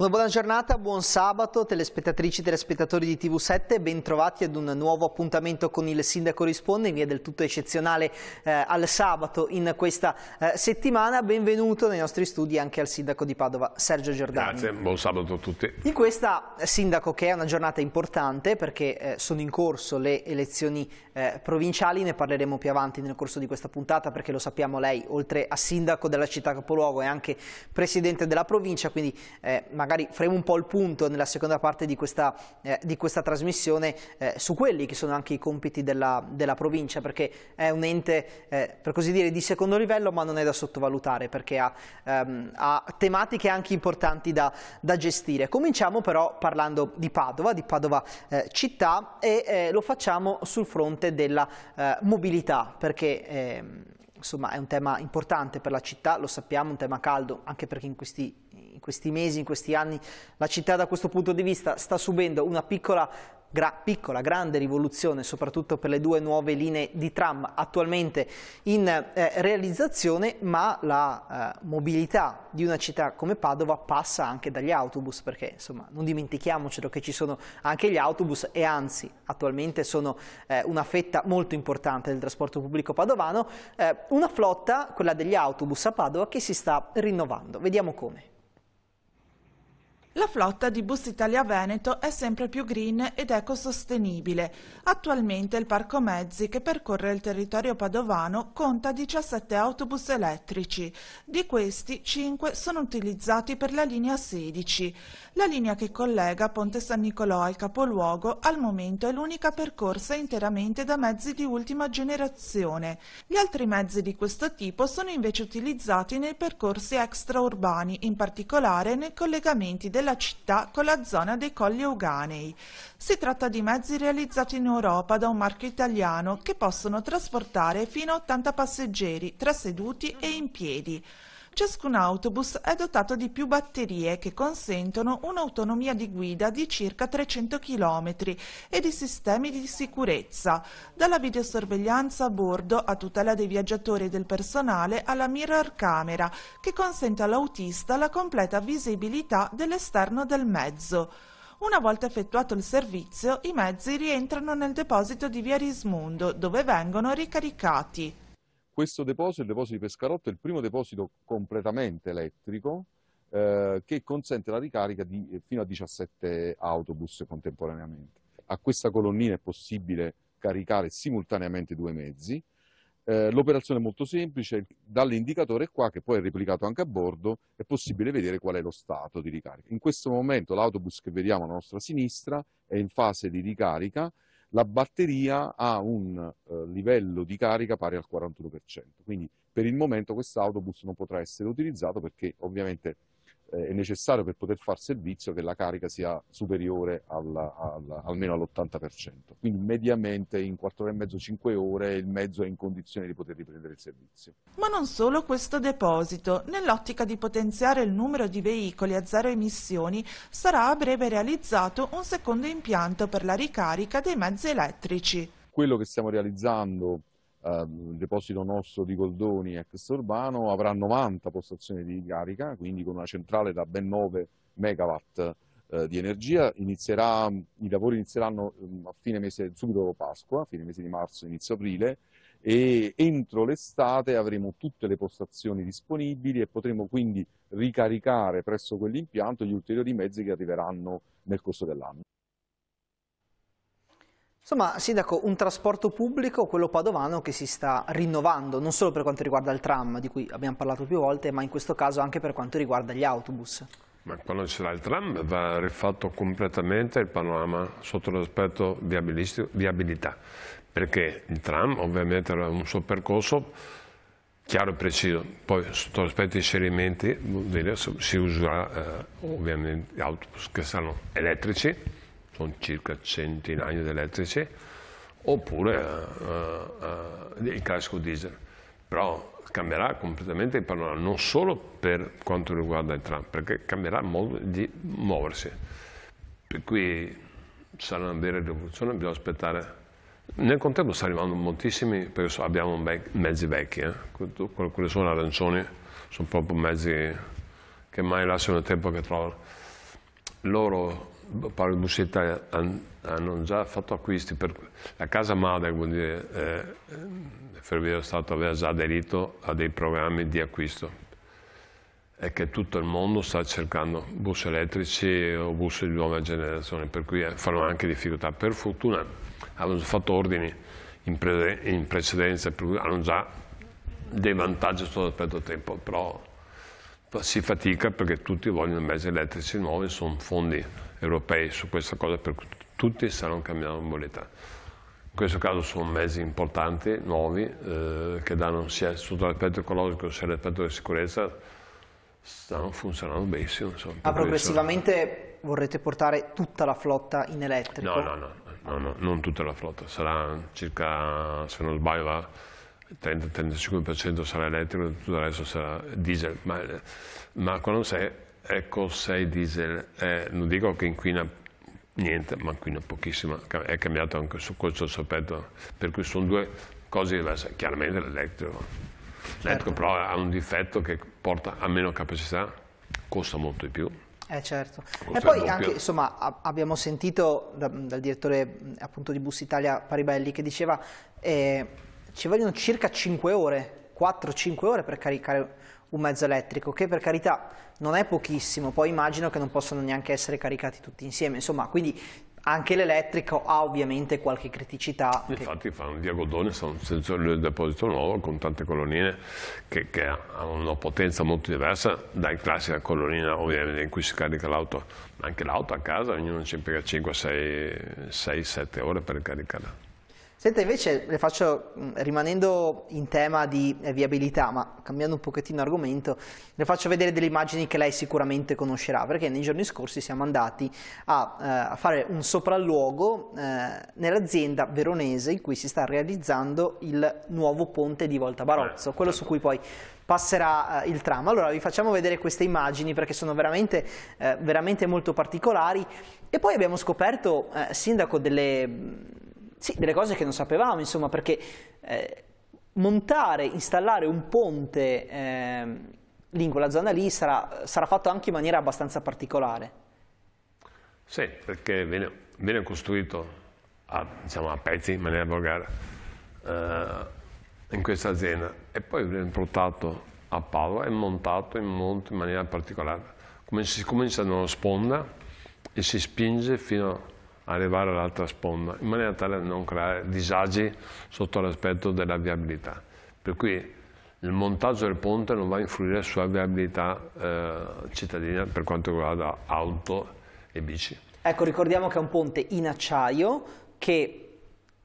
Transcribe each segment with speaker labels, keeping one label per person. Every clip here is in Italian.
Speaker 1: Una buona giornata, buon sabato, telespettatrici e telespettatori di TV7, bentrovati ad un nuovo appuntamento con il Sindaco Risponde, in via del tutto eccezionale eh, al sabato in questa eh, settimana. Benvenuto nei nostri studi anche al Sindaco di Padova, Sergio Giordani. Grazie,
Speaker 2: buon sabato a tutti.
Speaker 1: In questa, eh, Sindaco, che è una giornata importante perché eh, sono in corso le elezioni eh, provinciali, ne parleremo più avanti nel corso di questa puntata perché lo sappiamo lei, oltre a Sindaco della città capoluogo, è anche Presidente della provincia, quindi eh, magari magari faremo un po' il punto nella seconda parte di questa, eh, di questa trasmissione eh, su quelli che sono anche i compiti della, della provincia, perché è un ente, eh, per così dire, di secondo livello, ma non è da sottovalutare, perché ha, ehm, ha tematiche anche importanti da, da, gestire. Cominciamo però parlando di Padova, di Padova eh, città, e eh, lo facciamo sul fronte della eh, mobilità, perché... Ehm, insomma è un tema importante per la città, lo sappiamo, un tema caldo anche perché in questi in questi mesi, in questi anni, la città da questo punto di vista sta subendo una piccola Gra piccola, grande rivoluzione, soprattutto per le due nuove linee di tram attualmente in eh, realizzazione, ma la eh, mobilità di una città come Padova passa anche dagli autobus, perché insomma non dimentichiamocelo che ci sono anche gli autobus e anzi attualmente sono eh, una fetta molto importante del trasporto pubblico padovano, eh, una flotta, quella degli autobus a Padova, che si sta rinnovando. Vediamo come.
Speaker 3: La flotta di Bus Italia Veneto è sempre più green ed ecosostenibile. Attualmente il parco mezzi che percorre il territorio padovano conta 17 autobus elettrici. Di questi 5 sono utilizzati per la linea 16. La linea che collega Ponte San Nicolò al capoluogo al momento è l'unica percorsa interamente da mezzi di ultima generazione. Gli altri mezzi di questo tipo sono invece utilizzati nei percorsi extraurbani, in particolare nei collegamenti del della città con la zona dei Colli Euganei. Si tratta di mezzi realizzati in Europa da un marchio italiano che possono trasportare fino a 80 passeggeri, tra seduti e in piedi. Ciascun autobus è dotato di più batterie che consentono un'autonomia di guida di circa 300 km e di sistemi di sicurezza, dalla videosorveglianza a bordo a tutela dei viaggiatori e del personale alla mirror camera, che consente all'autista la completa visibilità dell'esterno del mezzo. Una volta effettuato il servizio, i mezzi rientrano nel deposito di Via Rismundo, dove vengono ricaricati.
Speaker 4: Questo deposito, il deposito di Pescarotto, è il primo deposito completamente elettrico eh, che consente la ricarica di eh, fino a 17 autobus contemporaneamente. A questa colonnina è possibile caricare simultaneamente due mezzi. Eh, l'operazione è molto semplice, dall'indicatore qua, che poi è replicato anche a bordo, è possibile vedere qual è lo stato di ricarica. In questo momento l'autobus che vediamo alla nostra sinistra è in fase di ricarica, la batteria ha un eh, livello di carica pari al 41%, quindi per il momento questo autobus non potrà essere utilizzato perché ovviamente eh, è necessario per poter fare servizio che la carica sia superiore alla, alla, almeno all'80%. Quindi mediamente in 4 ore e mezzo, 5 ore il mezzo è in condizione di poter riprendere il servizio.
Speaker 3: Ma non solo questo deposito, nell'ottica di potenziare il numero di veicoli a zero emissioni sarà a breve realizzato un secondo impianto per la ricarica dei mezzi elettrici.
Speaker 4: Quello che stiamo realizzando il ehm, deposito nostro di Goldoni a Urbano avrà 90 postazioni di carica, quindi con una centrale da ben 9 megawatt eh, di energia. Inizierà, I lavori inizieranno mm, a fine mese, subito dopo Pasqua, fine mese di marzo, inizio aprile, e entro l'estate avremo tutte le postazioni disponibili e potremo quindi ricaricare presso quell'impianto gli ulteriori mezzi che arriveranno nel corso dell'anno.
Speaker 1: Insomma, Sindaco, un trasporto pubblico, quello padovano, che si sta rinnovando, non solo per quanto riguarda il tram, di cui abbiamo parlato più volte, ma in questo caso anche per quanto riguarda gli autobus.
Speaker 2: Ma quando ci sarà il tram va rifatto completamente il panorama sotto l'aspetto viabilità, perché il tram ovviamente ha un suo percorso chiaro e preciso, poi sotto l'aspetto inserimenti si userà eh, ovviamente gli autobus che saranno elettrici, sono circa centinaia di elettrici, oppure uh, uh, il classico diesel. Però cambierà completamente il panorama, non solo per quanto riguarda il tram, perché cambierà il modo di muoversi. Per cui sarà una vera rivoluzione, bisogna aspettare. Nel contempo sta arrivando moltissimi, perché abbiamo mezzi vecchi, eh? quelli sono arancioni, sono proprio mezzi che mai lasciano il tempo che trovano. Loro Paolo Buscetta hanno già fatto acquisti per la casa madre, vuol dire eh, il eh, Ferroviario Stato aveva già aderito a dei programmi di acquisto e che tutto il mondo sta cercando bus elettrici o bus di nuova generazione, per cui eh, fanno anche difficoltà. Per fortuna hanno fatto ordini in, pre in precedenza, per cui hanno già dei vantaggi sotto l'aspetto tempo, però si fatica perché tutti vogliono mezzi elettrici nuovi, sono fondi europei su questa cosa, per cui tutti saranno cambiati in mobilità. In questo caso sono mezzi importanti, nuovi, eh, che danno sia sotto l'aspetto ecologico sia l'aspetto della sicurezza, stanno funzionando benissimo. Insomma, Ma
Speaker 1: progressivamente vorrete portare tutta la flotta in elettrico? No, no, no,
Speaker 2: no, no non tutta la flotta, sarà circa, se non sbaglio, 30-35% sarà elettrico, tutto il resto sarà diesel, ma, ma quando sei ecco 6 diesel, eh, non dico che inquina niente, ma inquina pochissimo, è cambiato anche su questo soppetto, per cui sono due cose diverse, chiaramente l'elettrico, certo. però ha un difetto che porta a meno capacità,
Speaker 1: costa molto di più, eh certo. Costa e poi anche, insomma, abbiamo sentito dal direttore appunto di Bus Italia Paribelli che diceva eh, ci vogliono circa 5 ore, 4-5 ore per caricare un mezzo elettrico, che per carità non è pochissimo, poi immagino che non possano neanche essere caricati tutti insieme, insomma, quindi anche l'elettrico ha ovviamente qualche criticità.
Speaker 2: Infatti che... fa un diagodone, sono un sensore del deposito nuovo con tante colonnine che, che hanno una potenza molto diversa dai classica colonnina ovviamente in cui si carica l'auto, anche l'auto a casa, ognuno ci impiega 5, 6, 6, 7 ore per caricarla.
Speaker 1: Senta, invece le faccio, mm, rimanendo in tema di eh, viabilità, ma cambiando un pochettino argomento, le faccio vedere delle immagini che lei sicuramente conoscerà, perché nei giorni scorsi siamo andati a, eh, a fare un sopralluogo eh, nell'azienda veronese in cui si sta realizzando il nuovo ponte di Volta Barozzo, eh, quello su certo. cui poi passerà eh, il tram. Allora vi facciamo vedere queste immagini perché sono veramente, eh, veramente molto particolari e poi abbiamo scoperto, sindaco, delle sì, delle cose che non sapevamo, insomma, perché eh, montare, installare un ponte eh, lì in quella zona lì sarà, sarà, fatto anche in maniera abbastanza particolare.
Speaker 2: Sì, perché viene, viene costruito a, diciamo, a, pezzi in maniera volgare eh, in questa azienda e poi viene portato a Padova e montato in monte in maniera particolare. Come si comincia da una sponda e si spinge fino a arrivare all'altra sponda, in maniera tale da non creare disagi sotto l'aspetto della viabilità. Per cui il montaggio del ponte non va a influire sulla viabilità eh, cittadina per quanto riguarda auto e bici.
Speaker 1: Ecco, ricordiamo che è un ponte in acciaio che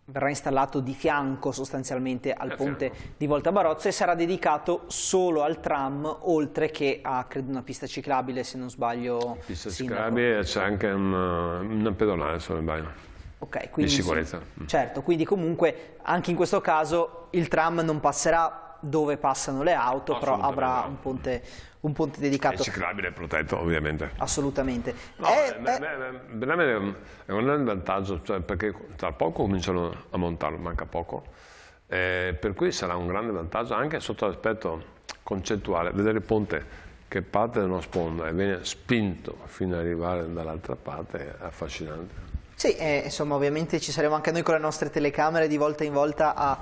Speaker 1: verrà installato di fianco sostanzialmente al da ponte fianco. di Volta Barozzo e sarà dedicato solo al tram oltre che a credo, una pista ciclabile se non sbaglio. Pista sindaco.
Speaker 2: ciclabile c'è anche uh, una, una pedonale se non sbaglio.
Speaker 1: Ok, quindi, di sicurezza. Mm. Certo, quindi comunque anche in questo caso il tram non passerà dove passano le auto, però avrà un ponte, un ponte dedicato. È ciclabile
Speaker 2: e protetto, ovviamente.
Speaker 1: Assolutamente. No, è, eh, beh,
Speaker 2: beh, beh, è, un grande vantaggio, cioè perché tra poco cominciano a montarlo, manca poco, eh, per cui sarà un grande vantaggio anche sotto l'aspetto concettuale, vedere il ponte che parte da una sponda e viene spinto fino ad arrivare dall'altra parte è affascinante.
Speaker 1: Sì, eh, insomma ovviamente ci saremo anche noi con le nostre telecamere di volta in volta a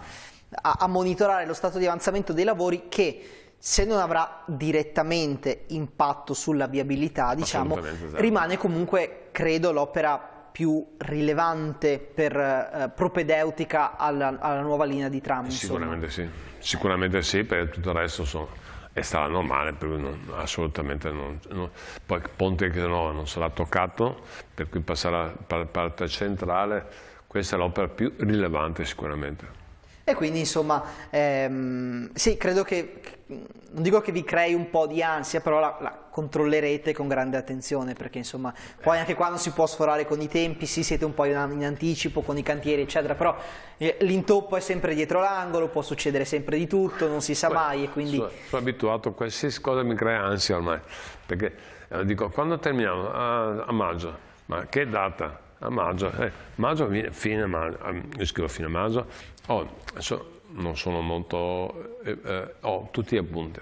Speaker 1: a, a monitorare lo stato di avanzamento dei lavori che se non avrà direttamente impatto sulla viabilità, diciamo, esatto. rimane comunque, credo, l'opera più rilevante per eh, propedeutica alla, alla, nuova linea di tram. Sicuramente
Speaker 2: sì, sicuramente sì, per tutto il resto sono, è strada normale, per non, assolutamente non, non. Poi il ponte che no, non sarà toccato, per cui passerà per parte centrale, questa è l'opera più rilevante sicuramente.
Speaker 1: E quindi insomma, ehm, sì, credo che, non dico che vi crei un po' di ansia, però la, la controllerete con grande attenzione, perché insomma, poi anche qua non si può sforare con i tempi, sì, siete un po' in, in anticipo con i cantieri, eccetera, però eh, l'intoppo è sempre dietro l'angolo, può succedere sempre di tutto, non si sa poi, mai, e quindi... Sono,
Speaker 2: sono abituato a qualsiasi cosa mi crea ansia ormai, perché eh, dico, quando terminiamo? a, ah, a maggio, ma che data? a maggio, eh, maggio fine maggio, ehm, io scrivo fine maggio, oh, adesso non sono molto, eh, eh, ho tutti gli appunti.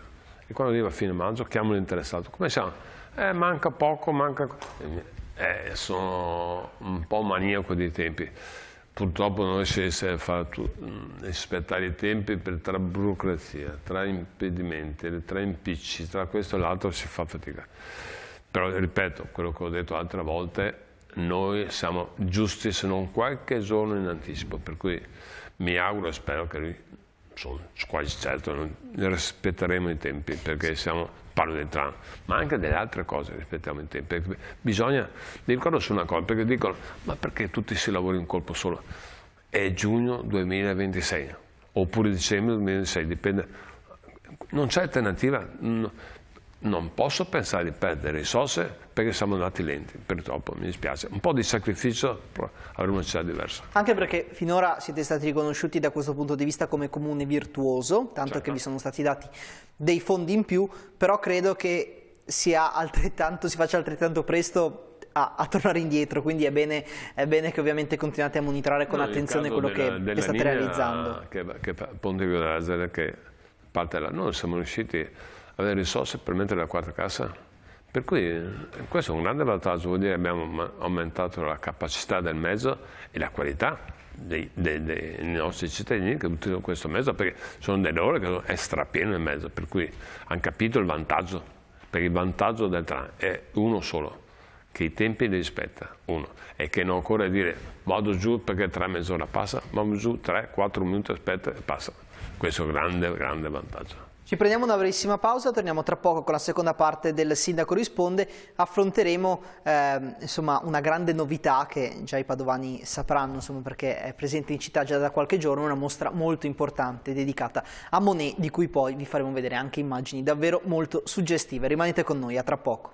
Speaker 2: E quando arriva fine maggio chiamo l'interessato, come siamo? Eh, manca poco, manca... Eh, sono un po' maniaco dei tempi. Purtroppo non riesce a fare mm, rispettare i tempi per, tra burocrazia, tra impedimenti, tra impicci, tra questo e l'altro si fa fatica. Però ripeto quello che ho detto altre volte, noi siamo giusti se non qualche giorno in anticipo, per cui mi auguro e spero che lui, sono quasi certo, non rispetteremo i tempi, perché siamo, parlo del tram, ma anche delle altre cose rispettiamo i tempi. Bisogna, mi ricordo su una cosa, perché dicono, ma perché tutti si lavora in un colpo solo? È giugno 2026, oppure dicembre 2026, dipende. Non c'è alternativa non posso pensare di perdere risorse perché siamo andati lenti, purtroppo mi dispiace. Un po' di sacrificio avremmo una città diversa.
Speaker 1: Anche perché finora siete stati riconosciuti da questo punto di vista come comune virtuoso, tanto certo. che vi sono stati dati dei fondi in più, però credo che si faccia altrettanto presto a, a, tornare indietro, quindi è bene, è bene, che ovviamente continuate a monitorare con no, eh, attenzione quello della, che della state realizzando.
Speaker 2: Che, che, che parte della, noi siamo riusciti avere risorse per mettere la quarta cassa? Per cui eh, questo è un grande vantaggio, vuol dire che abbiamo aumentato la capacità del mezzo e la qualità dei, dei, dei nostri cittadini che utilizzano questo mezzo, perché sono delle ore che è strapieno il mezzo, per cui hanno capito il vantaggio, perché il vantaggio del tram è uno solo, che i tempi li rispetta, uno, e che non occorre dire vado giù perché tre mezz'ora passa, vado giù tre, quattro minuti aspetta e passa. Questo è un grande, grande vantaggio.
Speaker 1: Ci prendiamo una brevissima pausa, torniamo tra poco con la seconda parte del Sindaco Risponde, affronteremo eh, insomma, una grande novità che già i padovani sapranno insomma, perché è presente in città già da qualche giorno, una mostra molto importante dedicata a Monet di cui poi vi faremo vedere anche immagini davvero molto suggestive. Rimanete con noi, a tra poco.